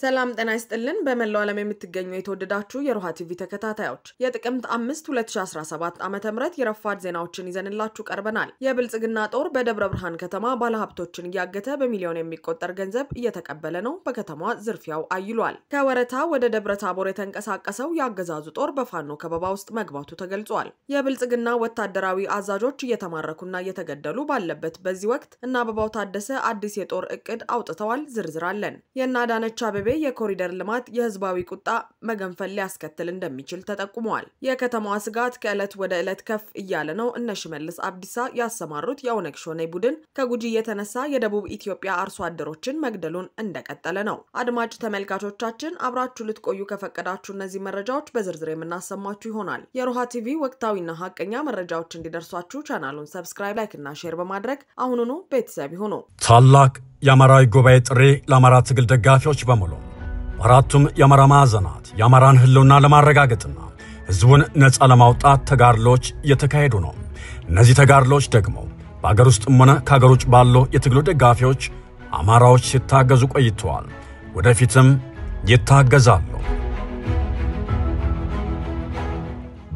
ሰላም ጤና ይስጥልን። በመላው ዓለም የምትገኙ የተወደዳችሁ የሮሃ ቲቪ ተከታታዮች የጥቅምት አምስት 2017 ዓ ም የረፋድ ዜናዎችን ይዘንላችሁ ቀርበናል። የብልጽግና ጦር በደብረ ብርሃን ከተማ ባለሀብቶችን እያገተ በሚሊዮን የሚቆጠር ገንዘብ እየተቀበለ ነው። በከተማ ዝርፊያው አይሏል። ከወረታ ወደ ደብረ ታቦር የተንቀሳቀሰው የአገዛዙ ጦር በፋኖ ከበባ ውስጥ መግባቱ ተገልጿል። የብልጽግና ወታደራዊ አዛዦች እየተማረኩና እየተገደሉ ባለበት በዚህ ወቅት እነ አበባው ታደሰ አዲስ የጦር እቅድ አውጥተዋል። ዝርዝር አለን። የእነ አዳነች አበቤ የኮሪደር ልማት የህዝባዊ ቁጣ መገንፈል ሊያስከትል እንደሚችል ተጠቁመዋል። የከተማዋ ስጋት ከዕለት ወደ ዕለት ከፍ እያለ ነው። እነ ሽመልስ አብዲሳ ያሰማሩት የኦነግ ሾኔ ቡድን ከጉጂ የተነሳ የደቡብ ኢትዮጵያ አርሶ አደሮችን መግደሉን እንደቀጠለ ነው። አድማጭ ተመልካቾቻችን አብራችሁ ልትቆዩ ከፈቀዳችሁ እነዚህ መረጃዎች በዝርዝር የምናሰማችሁ ይሆናል። የሮሃ ቲቪ ወቅታዊና ሀቀኛ መረጃዎች እንዲደርሷችሁ ቻናሉን ሰብስክራይብ፣ ላይክ እና ሼር በማድረግ አሁኑኑ ቤተሰብ ይሁኑ። ታላቅ የአማራዊ ጉባኤ ጥሪ ለአማራ ትግል ደጋፊዎች በሙሉ በአራቱም የአማራ ማዕዘናት የአማራን ህልውና ለማረጋገጥና ህዝቡን ነፃ ለማውጣት ተጋድሎች እየተካሄዱ ነው። እነዚህ ተጋድሎች ደግሞ በአገር ውስጥም ሆነ ከአገር ውጭ ባሉ የትግሉ ደጋፊዎች አማራዎች ሲታገዙ ቆይተዋል። ወደፊትም ይታገዛሉ።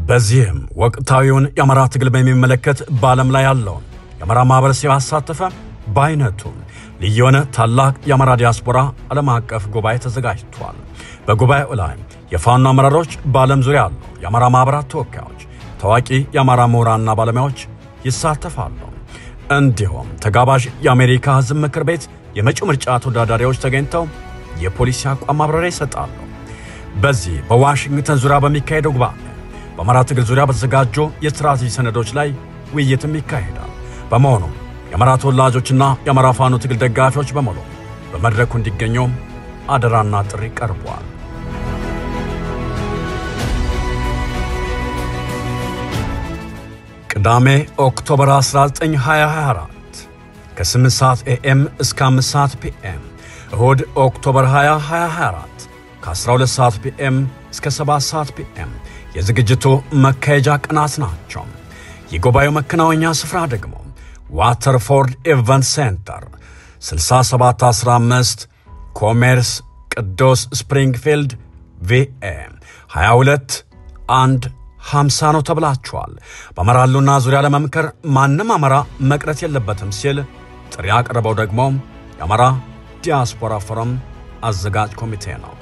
በዚህም ወቅታዊውን የአማራ ትግል በሚመለከት በዓለም ላይ ያለውን የአማራ ማኅበረሰብ ያሳተፈ በአይነቱም ልዩ የሆነ ታላቅ የአማራ ዲያስፖራ ዓለም አቀፍ ጉባኤ ተዘጋጅቷል። በጉባኤው ላይ የፋኖ አመራሮች፣ በዓለም ዙሪያ ያሉ የአማራ ማኅበራት ተወካዮች፣ ታዋቂ የአማራ ምሁራንና ባለሙያዎች ይሳተፋሉ። እንዲሁም ተጋባዥ የአሜሪካ ሕዝብ ምክር ቤት የመጪው ምርጫ ተወዳዳሪዎች ተገኝተው የፖሊሲ አቋም ማብራሪያ ይሰጣሉ። በዚህ በዋሽንግተን ዙሪያ በሚካሄደው ጉባኤ በአማራ ትግል ዙሪያ በተዘጋጁ የስትራቴጂ ሰነዶች ላይ ውይይትም ይካሄዳል። በመሆኑም የአማራ ተወላጆችና የአማራ ፋኖ ትግል ደጋፊዎች በሙሉ በመድረኩ እንዲገኙ አደራና ጥሪ ቀርቧል። ቅዳሜ ኦክቶበር 19 2024 ከ8 ሰዓት ኤኤም እስከ 5 ሰዓት ፒኤም፣ እሁድ ኦክቶበር 20 2024 ከ12 ሰዓት ፒኤም እስከ 7 ሰዓት ፒኤም የዝግጅቱ መካሄጃ ቀናት ናቸው። የጉባኤው መከናወኛ ስፍራ ደግሞ ዋተርፎርድ ኢቨንት ሴንተር 6715 ኮሜርስ ቅዱስ ስፕሪንግፊልድ ቪኤ 22 1 50 ነው ተብላችኋል። በመራሉና ዙሪያ ለመምከር ማንም አመራ መቅረት የለበትም ሲል ጥሪ ያቀረበው ደግሞ የአማራ ዲያስፖራ ፎረም አዘጋጅ ኮሚቴ ነው።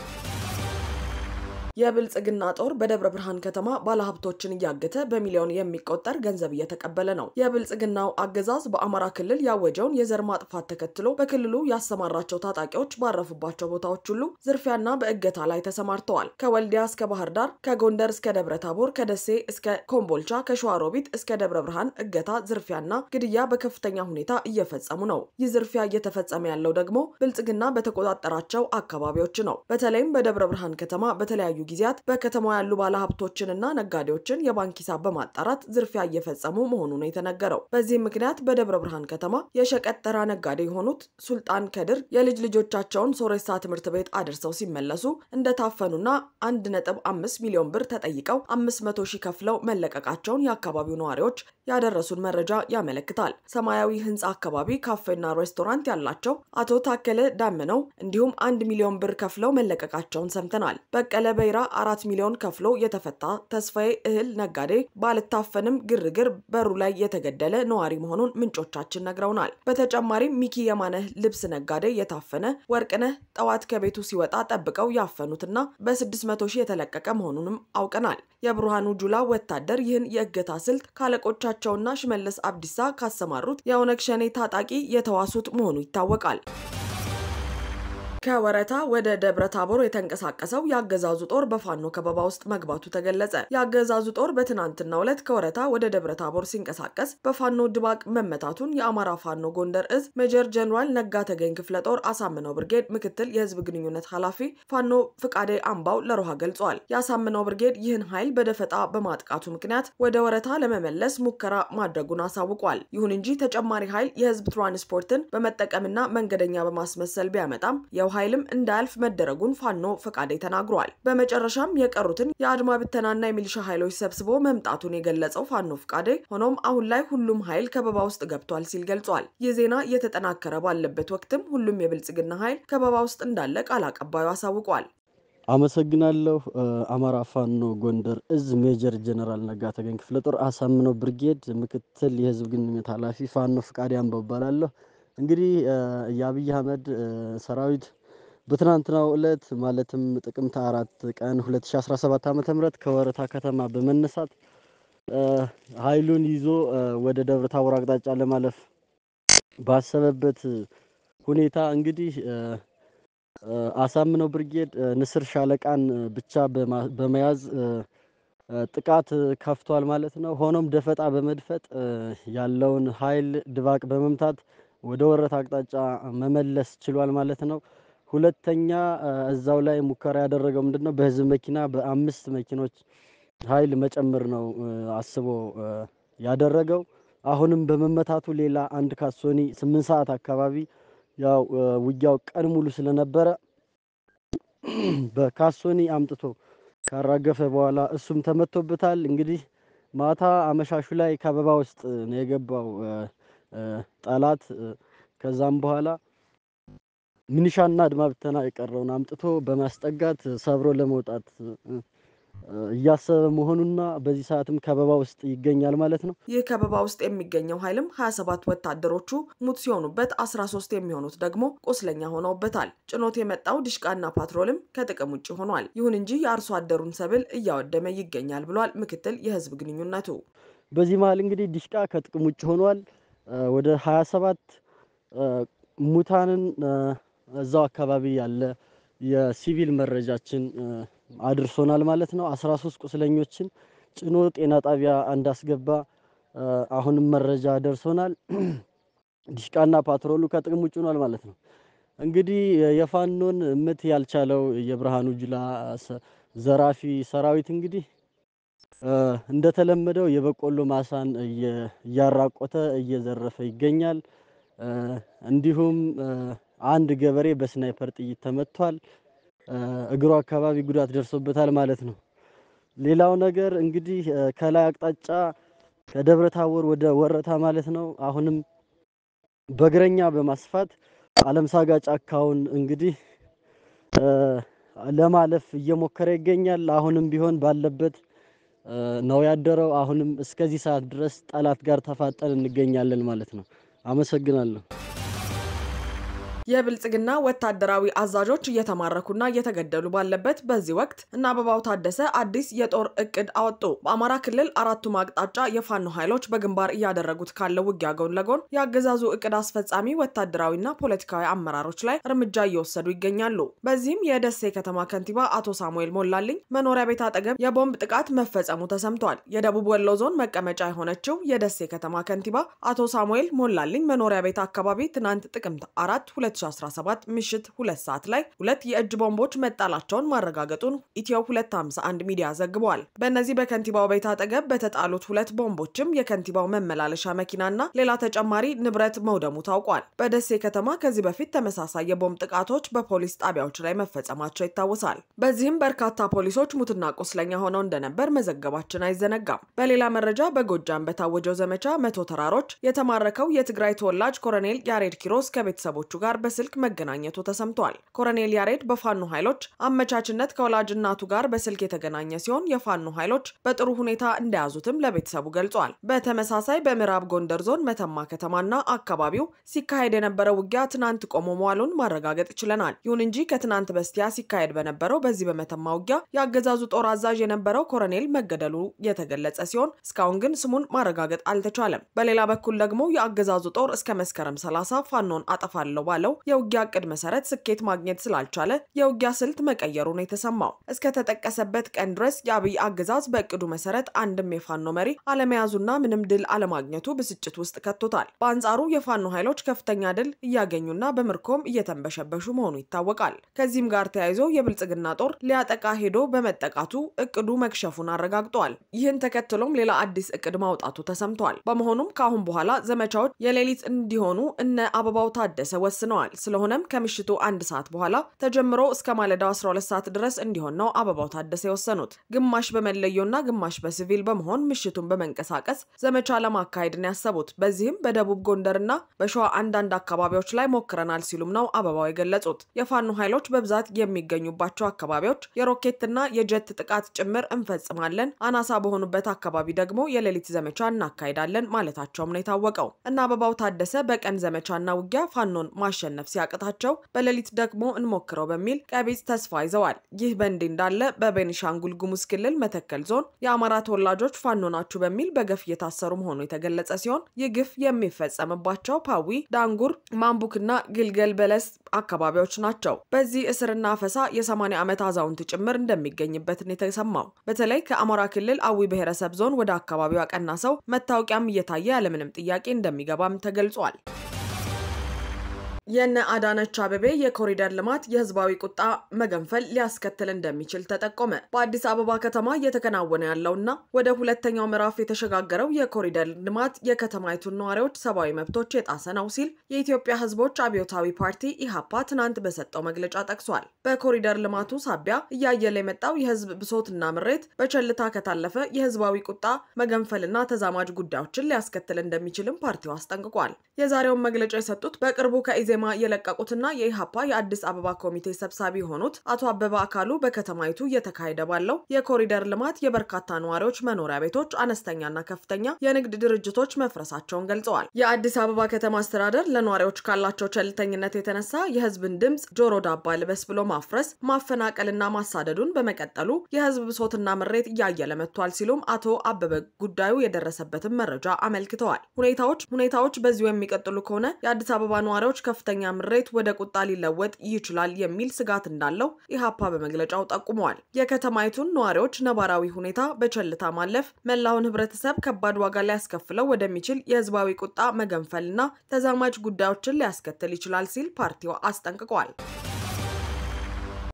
የብልጽግና ጦር በደብረ ብርሃን ከተማ ባለሀብቶችን እያገተ በሚሊዮን የሚቆጠር ገንዘብ እየተቀበለ ነው። የብልጽግናው አገዛዝ በአማራ ክልል ያወጀውን የዘር ማጥፋት ተከትሎ በክልሉ ያሰማራቸው ታጣቂዎች ባረፉባቸው ቦታዎች ሁሉ ዝርፊያና በእገታ ላይ ተሰማርተዋል። ከወልዲያ እስከ ባህር ዳር፣ ከጎንደር እስከ ደብረ ታቦር፣ ከደሴ እስከ ኮምቦልቻ፣ ከሸዋሮቢት እስከ ደብረ ብርሃን እገታ፣ ዝርፊያና ግድያ በከፍተኛ ሁኔታ እየፈጸሙ ነው። ይህ ዝርፊያ እየተፈጸመ ያለው ደግሞ ብልጽግና በተቆጣጠራቸው አካባቢዎች ነው። በተለይም በደብረ ብርሃን ከተማ በተለያዩ ጊዜያት በከተማው ያሉ ባለሀብቶችንና ነጋዴዎችን የባንክ ሂሳብ በማጣራት ዝርፊያ እየፈጸሙ መሆኑ ነው የተነገረው። በዚህም ምክንያት በደብረ ብርሃን ከተማ የሸቀጥ ተራ ነጋዴ የሆኑት ሱልጣን ከድር የልጅ ልጆቻቸውን ሶሬሳ ትምህርት ቤት አድርሰው ሲመለሱ እንደታፈኑና 1.5 ሚሊዮን ብር ተጠይቀው 500 ሺህ ከፍለው መለቀቃቸውን የአካባቢው ነዋሪዎች ያደረሱን መረጃ ያመለክታል። ሰማያዊ ህንፃ አካባቢ ካፌና ሬስቶራንት ያላቸው አቶ ታከለ ዳመነው እንዲሁም አንድ ሚሊዮን ብር ከፍለው መለቀቃቸውን ሰምተናል። በቀለ በይራ ካሜራ አራት ሚሊዮን ከፍሎ የተፈታ ተስፋዬ እህል ነጋዴ ባልታፈንም ግርግር በሩ ላይ የተገደለ ነዋሪ መሆኑን ምንጮቻችን ነግረውናል። በተጨማሪም ሚኪ የማነህ ልብስ ነጋዴ የታፈነ ወርቅነህ ጠዋት ከቤቱ ሲወጣ ጠብቀው ያፈኑትና በ600 ሺህ የተለቀቀ መሆኑንም አውቀናል። የብርሃኑ ጁላ ወታደር ይህን የእገታ ስልት ካለቆቻቸውና ሽመለስ አብዲሳ ካሰማሩት የኦነግ ሸኔ ታጣቂ የተዋሱት መሆኑ ይታወቃል። ከወረታ ወደ ደብረ ታቦር የተንቀሳቀሰው የአገዛዙ ጦር በፋኖ ከበባ ውስጥ መግባቱ ተገለጸ። የአገዛዙ ጦር በትናንትናው ዕለት ከወረታ ወደ ደብረ ታቦር ሲንቀሳቀስ በፋኖ ድባቅ መመታቱን የአማራ ፋኖ ጎንደር እዝ ሜጀር ጀኔራል ነጋ ተገኝ ክፍለ ጦር አሳምነው ብርጌድ ምክትል የህዝብ ግንኙነት ኃላፊ ፋኖ ፍቃዴ አምባው ለሮሃ ገልጿል። የአሳምነው ብርጌድ ይህን ኃይል በደፈጣ በማጥቃቱ ምክንያት ወደ ወረታ ለመመለስ ሙከራ ማድረጉን አሳውቋል። ይሁን እንጂ ተጨማሪ ኃይል የህዝብ ትራንስፖርትን በመጠቀምና መንገደኛ በማስመሰል ቢያመጣም የውሃ ኃይልም እንዳያልፍ መደረጉን ፋኖ ፈቃዴ ተናግሯል። በመጨረሻም የቀሩትን የአድማ ብተናና የሚሊሻ ኃይሎች ሰብስቦ መምጣቱን የገለጸው ፋኖ ፈቃዴ ሆኖም አሁን ላይ ሁሉም ኃይል ከበባ ውስጥ ገብቷል ሲል ገልጿል። ይህ ዜና እየተጠናከረ ባለበት ወቅትም ሁሉም የብልጽግና ኃይል ከበባ ውስጥ እንዳለ ቃል አቀባዩ አሳውቋል። አመሰግናለሁ። አማራ ፋኖ ጎንደር እዝ ሜጀር ጀነራል ነጋ ተገኝ ክፍለ ጦር አሳምነው ብርጌድ ምክትል የህዝብ ግንኙነት ኃላፊ ፋኖ ፍቃድ አንበባላለሁ። እንግዲህ የአብይ አህመድ ሰራዊት በትናንትናው ዕለት ማለትም ጥቅምት አራት ቀን 2017 ዓ.ም ከወረታ ከተማ በመነሳት ኃይሉን ይዞ ወደ ደብረ ታቦር አቅጣጫ ለማለፍ ባሰበበት ሁኔታ እንግዲህ አሳምነው ብርጌድ ንስር ሻለቃን ብቻ በመያዝ ጥቃት ከፍቷል ማለት ነው። ሆኖም ደፈጣ በመድፈጥ ያለውን ኃይል ድባቅ በመምታት ወደ ወረታ አቅጣጫ መመለስ ችሏል ማለት ነው። ሁለተኛ እዛው ላይ ሙከራ ያደረገው ምንድነው በህዝብ መኪና በአምስት መኪኖች ኃይል መጨመር ነው አስቦ ያደረገው። አሁንም በመመታቱ ሌላ አንድ ካሶኒ ስምንት ሰዓት አካባቢ ያው ውጊያው ቀን ሙሉ ስለነበረ በካሶኒ አምጥቶ ካራገፈ በኋላ እሱም ተመቶበታል። እንግዲህ ማታ አመሻሹ ላይ ከበባ ውስጥ ነው የገባው ጠላት። ከዛም በኋላ ሚኒሻና አድማ ብተና የቀረውን አምጥቶ በማስጠጋት ሰብሮ ለመውጣት እያሰበ መሆኑና በዚህ ሰዓትም ከበባ ውስጥ ይገኛል ማለት ነው። ይህ ከበባ ውስጥ የሚገኘው ኃይልም 27 ወታደሮቹ ሙት ሲሆኑበት 13 የሚሆኑት ደግሞ ቁስለኛ ሆነውበታል። ጭኖት የመጣው ዲሽቃና ፓትሮልም ከጥቅም ውጭ ሆኗል። ይሁን እንጂ የአርሶ አደሩን ሰብል እያወደመ ይገኛል ብሏል ምክትል የህዝብ ግንኙነቱ። በዚህ መሀል እንግዲህ ዲሽቃ ከጥቅም ውጭ ሆኗል። ወደ 27 ሙታንን እዛው አካባቢ ያለ የሲቪል መረጃችን አድርሶናል ማለት ነው። 13 ቁስለኞችን ጭኖ ጤና ጣቢያ እንዳስገባ አሁንም መረጃ ደርሶናል። ዲሽቃና ፓትሮሉ ከጥቅም ውጭ ሆኗል ማለት ነው። እንግዲህ የፋኖን ምት ያልቻለው የብርሃኑ ጁላ ዘራፊ ሰራዊት እንግዲህ እንደተለመደው የበቆሎ ማሳን እያራቆተ እየዘረፈ ይገኛል። እንዲሁም አንድ ገበሬ በስናይፐር ጥይት ተመቷል። እግሩ አካባቢ ጉዳት ደርሶበታል ማለት ነው። ሌላው ነገር እንግዲህ ከላይ አቅጣጫ ከደብረ ታቦር ወደ ወረታ ማለት ነው። አሁንም በእግረኛ በማስፋት አለም ሳጋ ጫካውን እንግዲህ ለማለፍ እየሞከረ ይገኛል። አሁንም ቢሆን ባለበት ነው ያደረው። አሁንም እስከዚህ ሰዓት ድረስ ጠላት ጋር ተፋጠን እንገኛለን ማለት ነው። አመሰግናለሁ። የብልጽግና ወታደራዊ አዛዦች እየተማረኩና እየተገደሉ ባለበት በዚህ ወቅት እነ አበባው ታደሰ አዲስ የጦር እቅድ አወጡ። በአማራ ክልል አራቱም አቅጣጫ የፋኖ ኃይሎች በግንባር እያደረጉት ካለው ውጊያ ጎን ለጎን የአገዛዙ እቅድ አስፈጻሚ ወታደራዊና ፖለቲካዊ አመራሮች ላይ እርምጃ እየወሰዱ ይገኛሉ። በዚህም የደሴ ከተማ ከንቲባ አቶ ሳሙኤል ሞላልኝ መኖሪያ ቤት አጠገብ የቦምብ ጥቃት መፈጸሙ ተሰምቷል። የደቡብ ወሎ ዞን መቀመጫ የሆነችው የደሴ ከተማ ከንቲባ አቶ ሳሙኤል ሞላልኝ መኖሪያ ቤት አካባቢ ትናንት ጥቅምት አራት 2017 ምሽት ሁለት ሰዓት ላይ ሁለት የእጅ ቦምቦች መጣላቸውን ማረጋገጡን ኢትዮ 251 ሚዲያ ዘግቧል። በእነዚህ በከንቲባው ቤት አጠገብ በተጣሉት ሁለት ቦምቦችም የከንቲባው መመላለሻ መኪናና ሌላ ተጨማሪ ንብረት መውደሙ ታውቋል። በደሴ ከተማ ከዚህ በፊት ተመሳሳይ የቦምብ ጥቃቶች በፖሊስ ጣቢያዎች ላይ መፈጸማቸው ይታወሳል። በዚህም በርካታ ፖሊሶች ሙትና ቁስለኛ ሆነው እንደነበር መዘገባችን አይዘነጋም። በሌላ መረጃ በጎጃም በታወጀው ዘመቻ መቶ ተራሮች የተማረከው የትግራይ ተወላጅ ኮሎኔል ያሬድ ኪሮስ ከቤተሰቦቹ ጋር በስልክ መገናኘቱ ተሰምቷል። ኮሎኔል ያሬድ በፋኖ ኃይሎች አመቻችነት ከወላጅ እናቱ ጋር በስልክ የተገናኘ ሲሆን የፋኖ ኃይሎች በጥሩ ሁኔታ እንደያዙትም ለቤተሰቡ ገልጿል። በተመሳሳይ በምዕራብ ጎንደር ዞን መተማ ከተማና አካባቢው ሲካሄድ የነበረው ውጊያ ትናንት ቆሞ መዋሉን ማረጋገጥ ችለናል። ይሁን እንጂ ከትናንት በስቲያ ሲካሄድ በነበረው በዚህ በመተማ ውጊያ የአገዛዙ ጦር አዛዥ የነበረው ኮሎኔል መገደሉ የተገለጸ ሲሆን እስካሁን ግን ስሙን ማረጋገጥ አልተቻለም። በሌላ በኩል ደግሞ የአገዛዙ ጦር እስከ መስከረም 30 ፋኖን አጠፋለሁ ባለው የውጊያ እቅድ መሰረት ስኬት ማግኘት ስላልቻለ የውጊያ ስልት መቀየሩ ነው የተሰማው። እስከተጠቀሰበት ቀን ድረስ የአብይ አገዛዝ በእቅዱ መሰረት አንድም የፋኖ መሪ አለመያዙና ምንም ድል አለማግኘቱ ብስጭት ውስጥ ከቶታል። በአንጻሩ የፋኖ ኃይሎች ከፍተኛ ድል እያገኙና በምርኮም እየተንበሸበሹ መሆኑ ይታወቃል። ከዚህም ጋር ተያይዞ የብልጽግና ጦር ሊያጠቃ ሄዶ በመጠቃቱ እቅዱ መክሸፉን አረጋግጧል። ይህን ተከትሎም ሌላ አዲስ እቅድ ማውጣቱ ተሰምቷል። በመሆኑም ከአሁን በኋላ ዘመቻዎች የሌሊት እንዲሆኑ እነ አበባው ታደሰ ወስነዋል። ሆነዋል። ስለሆነም ከምሽቱ አንድ ሰዓት በኋላ ተጀምሮ እስከ ማለዳው 12 ሰዓት ድረስ እንዲሆን ነው አበባው ታደሰ የወሰኑት። ግማሽ በመለዮና ግማሽ በሲቪል በመሆን ምሽቱን በመንቀሳቀስ ዘመቻ ለማካሄድ ነው ያሰቡት። በዚህም በደቡብ ጎንደርና በሸዋ አንዳንድ አካባቢዎች ላይ ሞክረናል ሲሉም ነው አበባው የገለጹት። የፋኖ ኃይሎች በብዛት የሚገኙባቸው አካባቢዎች የሮኬትና የጀት ጥቃት ጭምር እንፈጽማለን፣ አናሳ በሆኑበት አካባቢ ደግሞ የሌሊት ዘመቻ እናካሄዳለን ማለታቸውም ነው የታወቀው። እና አበባው ታደሰ በቀን ዘመቻና ውጊያ ፋኖን ማሸ ማሸነፍ ሲያቅታቸው በሌሊት ደግሞ እንሞክረው በሚል ቀቢጽ ተስፋ ይዘዋል። ይህ በእንዲህ እንዳለ በቤኒሻንጉል ጉሙዝ ክልል መተከል ዞን የአማራ ተወላጆች ፋኖ ናችሁ በሚል በገፍ እየታሰሩ መሆኑ የተገለጸ ሲሆን ይህ ግፍ የሚፈጸምባቸው ፓዊ፣ ዳንጉር፣ ማምቡክና ግልገል በለስ አካባቢዎች ናቸው። በዚህ እስርና አፈሳ የ80 ዓመት አዛውንት ጭምር እንደሚገኝበትን የተሰማው በተለይ ከአማራ ክልል አዊ ብሔረሰብ ዞን ወደ አካባቢው ያቀና ሰው መታወቂያም እየታየ ያለምንም ጥያቄ እንደሚገባም ተገልጿል። የነ አዳነች አበቤ የኮሪደር ልማት የህዝባዊ ቁጣ መገንፈል ሊያስከትል እንደሚችል ተጠቆመ። በአዲስ አበባ ከተማ እየተከናወነ ያለውና ወደ ሁለተኛው ምዕራፍ የተሸጋገረው የኮሪደር ልማት የከተማይቱን ነዋሪዎች ሰብአዊ መብቶች የጣሰ ነው ሲል የኢትዮጵያ ህዝቦች አብዮታዊ ፓርቲ ኢሃፓ ትናንት በሰጠው መግለጫ ጠቅሷል። በኮሪደር ልማቱ ሳቢያ እያየለ የመጣው የህዝብ ብሶትና ምሬት በቸልታ ከታለፈ የህዝባዊ ቁጣ መገንፈልና ተዛማጅ ጉዳዮችን ሊያስከትል እንደሚችልም ፓርቲው አስጠንቅቋል። የዛሬውን መግለጫ የሰጡት በቅርቡ ከኢዜ ኢዜማ የለቀቁትና የኢሃፓ የአዲስ አበባ ኮሚቴ ሰብሳቢ የሆኑት አቶ አበባ አካሉ በከተማይቱ እየተካሄደ ባለው የኮሪደር ልማት የበርካታ ነዋሪዎች መኖሪያ ቤቶች፣ አነስተኛና ከፍተኛ የንግድ ድርጅቶች መፍረሳቸውን ገልጸዋል። የአዲስ አበባ ከተማ አስተዳደር ለነዋሪዎች ካላቸው ቸልተኝነት የተነሳ የህዝብን ድምፅ ጆሮ ዳባ ልበስ ብሎ ማፍረስ፣ ማፈናቀልና ማሳደዱን በመቀጠሉ የህዝብ ብሶትና ምሬት እያየለ መጥቷል ሲሉም አቶ አበበ ጉዳዩ የደረሰበትን መረጃ አመልክተዋል። ሁኔታዎች ሁኔታዎች በዚሁ የሚቀጥሉ ከሆነ የአዲስ አበባ ነዋሪዎች ከፍተ ከፍተኛ ምሬት ወደ ቁጣ ሊለወጥ ይችላል የሚል ስጋት እንዳለው ኢህአፓ በመግለጫው ጠቁመዋል። የከተማይቱን ነዋሪዎች ነባራዊ ሁኔታ በቸልታ ማለፍ መላውን ህብረተሰብ ከባድ ዋጋ ሊያስከፍለው ወደሚችል የህዝባዊ ቁጣ መገንፈልና ተዛማጅ ጉዳዮችን ሊያስከትል ይችላል ሲል ፓርቲው አስጠንቅቋል።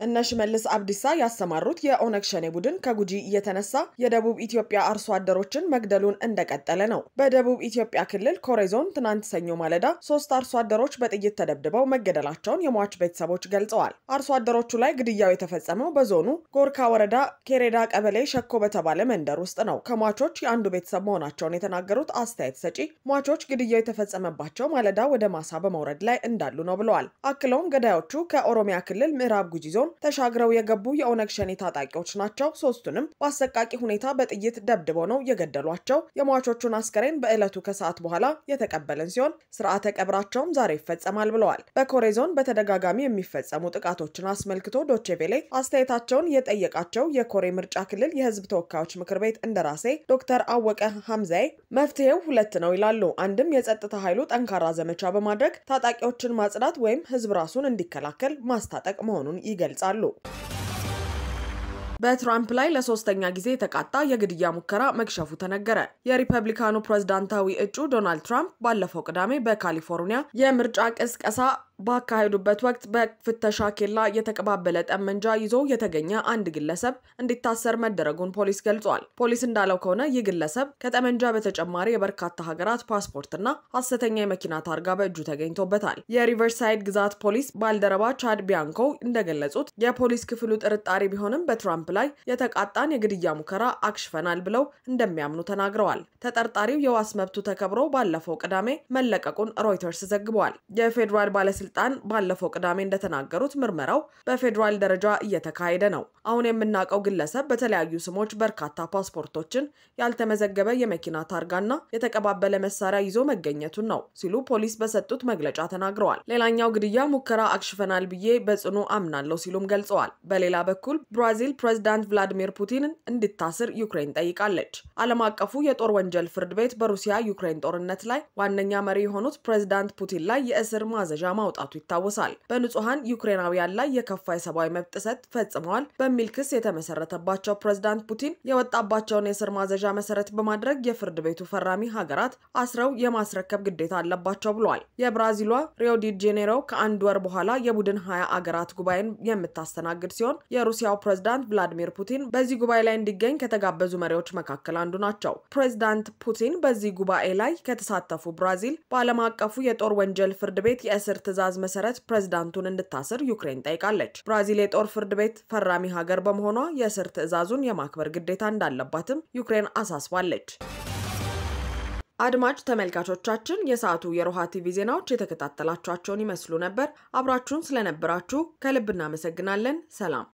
እነ ሽመልስ አብዲሳ ያሰማሩት የኦነግ ሸኔ ቡድን ከጉጂ እየተነሳ የደቡብ ኢትዮጵያ አርሶ አደሮችን መግደሉን እንደቀጠለ ነው። በደቡብ ኢትዮጵያ ክልል ኮሬ ዞን ትናንት ሰኞ ማለዳ ሶስት አርሶ አደሮች በጥይት ተደብድበው መገደላቸውን የሟች ቤተሰቦች ገልጸዋል። አርሶ አደሮቹ ላይ ግድያው የተፈጸመው በዞኑ ጎርካ ወረዳ ኬሬዳ ቀበሌ ሸኮ በተባለ መንደር ውስጥ ነው። ከሟቾች የአንዱ ቤተሰብ መሆናቸውን የተናገሩት አስተያየት ሰጪ ሟቾች ግድያው የተፈጸመባቸው ማለዳ ወደ ማሳ በመውረድ ላይ እንዳሉ ነው ብለዋል። አክለውም ገዳዮቹ ከኦሮሚያ ክልል ምዕራብ ጉጂ ዞን ዞን ተሻግረው የገቡ የኦነግ ሸኔ ታጣቂዎች ናቸው። ሶስቱንም በአሰቃቂ ሁኔታ በጥይት ደብድበው ነው የገደሏቸው። የሟቾቹን አስከሬን በዕለቱ ከሰዓት በኋላ የተቀበልን ሲሆን ስርዓተ ቀብራቸውም ዛሬ ይፈጸማል ብለዋል። በኮሬ ዞን በተደጋጋሚ የሚፈጸሙ ጥቃቶችን አስመልክቶ ዶቼ ቬሌ አስተያየታቸውን የጠየቃቸው የኮሬ ምርጫ ክልል የህዝብ ተወካዮች ምክር ቤት እንደራሴ ዶክተር አወቀ ሀምዛይ መፍትሄው ሁለት ነው ይላሉ። አንድም የጸጥታ ኃይሉ ጠንካራ ዘመቻ በማድረግ ታጣቂዎችን ማጽዳት ወይም ህዝብ ራሱን እንዲከላከል ማስታጠቅ መሆኑን ይገል። ይገልጻሉ። በትራምፕ ላይ ለሶስተኛ ጊዜ የተቃጣ የግድያ ሙከራ መክሸፉ ተነገረ። የሪፐብሊካኑ ፕሬዝዳንታዊ እጩ ዶናልድ ትራምፕ ባለፈው ቅዳሜ በካሊፎርኒያ የምርጫ ቅስቀሳ ባካሄዱበት ወቅት በፍተሻ ኬላ የተቀባበለ ጠመንጃ ይዞ የተገኘ አንድ ግለሰብ እንዲታሰር መደረጉን ፖሊስ ገልጿል። ፖሊስ እንዳለው ከሆነ ይህ ግለሰብ ከጠመንጃ በተጨማሪ የበርካታ ሀገራት ፓስፖርትና ሐሰተኛ የመኪና ታርጋ በእጁ ተገኝቶበታል። የሪቨርሳይድ ግዛት ፖሊስ ባልደረባ ቻድ ቢያንኮ እንደገለጹት የፖሊስ ክፍሉ ጥርጣሬ ቢሆንም በትራምፕ ላይ የተቃጣን የግድያ ሙከራ አክሽፈናል ብለው እንደሚያምኑ ተናግረዋል። ተጠርጣሪው የዋስ መብቱ ተከብሮ ባለፈው ቅዳሜ መለቀቁን ሮይተርስ ዘግበዋል። የፌዴራል ባለስልጣን ባለፈው ቅዳሜ እንደተናገሩት ምርመራው በፌዴራል ደረጃ እየተካሄደ ነው። አሁን የምናውቀው ግለሰብ በተለያዩ ስሞች በርካታ ፓስፖርቶችን፣ ያልተመዘገበ የመኪና ታርጋና የተቀባበለ መሳሪያ ይዞ መገኘቱን ነው ሲሉ ፖሊስ በሰጡት መግለጫ ተናግረዋል። ሌላኛው ግድያ ሙከራ አክሽፈናል ብዬ በጽኑ አምናለሁ ሲሉም ገልጸዋል። በሌላ በኩል ብራዚል ፕሬዝዳንት ፕሬዚዳንት ቭላዲሚር ፑቲንን እንድታስር ዩክሬን ጠይቃለች። ዓለም አቀፉ የጦር ወንጀል ፍርድ ቤት በሩሲያ ዩክሬን ጦርነት ላይ ዋነኛ መሪ የሆኑት ፕሬዝዳንት ፑቲን ላይ የእስር ማዘዣ ማውጣቱ ይታወሳል። በንጹሐን ዩክሬናውያን ላይ የከፋ የሰብአዊ መብት ጥሰት ፈጽመዋል በሚል ክስ የተመሰረተባቸው ፕሬዝዳንት ፑቲን የወጣባቸውን የእስር ማዘዣ መሰረት በማድረግ የፍርድ ቤቱ ፈራሚ ሀገራት አስረው የማስረከብ ግዴታ አለባቸው ብሏል። የብራዚሏ ሪዮ ዲ ጄኔሮ ከአንድ ወር በኋላ የቡድን ሀያ አገራት ጉባኤን የምታስተናግድ ሲሆን የሩሲያው ፕሬዝዳንት ቭላዲሚር ፑቲን በዚህ ጉባኤ ላይ እንዲገኝ ከተጋበዙ መሪዎች መካከል አንዱ ናቸው። ፕሬዚዳንት ፑቲን በዚህ ጉባኤ ላይ ከተሳተፉ ብራዚል በዓለም አቀፉ የጦር ወንጀል ፍርድ ቤት የእስር ትዕዛዝ መሰረት ፕሬዚዳንቱን እንድታስር ዩክሬን ጠይቃለች። ብራዚል የጦር ፍርድ ቤት ፈራሚ ሀገር በመሆኗ የእስር ትዕዛዙን የማክበር ግዴታ እንዳለባትም ዩክሬን አሳስባለች። አድማጭ ተመልካቾቻችን የሰዓቱ የሮሃ ቲቪ ዜናዎች የተከታተላችኋቸውን ይመስሉ ነበር። አብራችሁን ስለነበራችሁ ከልብ እናመሰግናለን። ሰላም